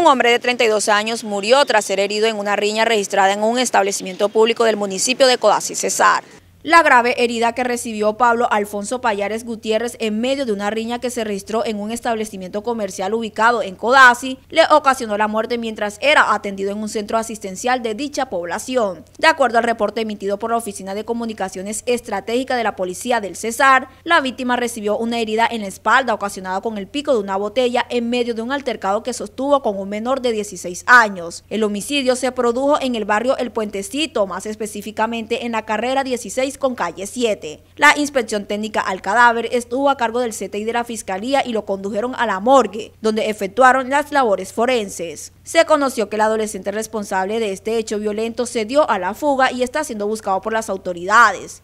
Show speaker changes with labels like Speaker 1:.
Speaker 1: Un hombre de 32 años murió tras ser herido en una riña registrada en un establecimiento público del municipio de Codazzi, Cesar. La grave herida que recibió Pablo Alfonso Payares Gutiérrez en medio de una riña que se registró en un establecimiento comercial ubicado en Codazzi le ocasionó la muerte mientras era atendido en un centro asistencial de dicha población. De acuerdo al reporte emitido por la Oficina de Comunicaciones Estratégica de la Policía del Cesar, la víctima recibió una herida en la espalda ocasionada con el pico de una botella en medio de un altercado que sostuvo con un menor de 16 años. El homicidio se produjo en el barrio El Puentecito, más específicamente en la carrera 16 con calle 7. La inspección técnica al cadáver estuvo a cargo del CTI de la Fiscalía y lo condujeron a la morgue, donde efectuaron las labores forenses. Se conoció que el adolescente responsable de este hecho violento se dio a la fuga y está siendo buscado por las autoridades.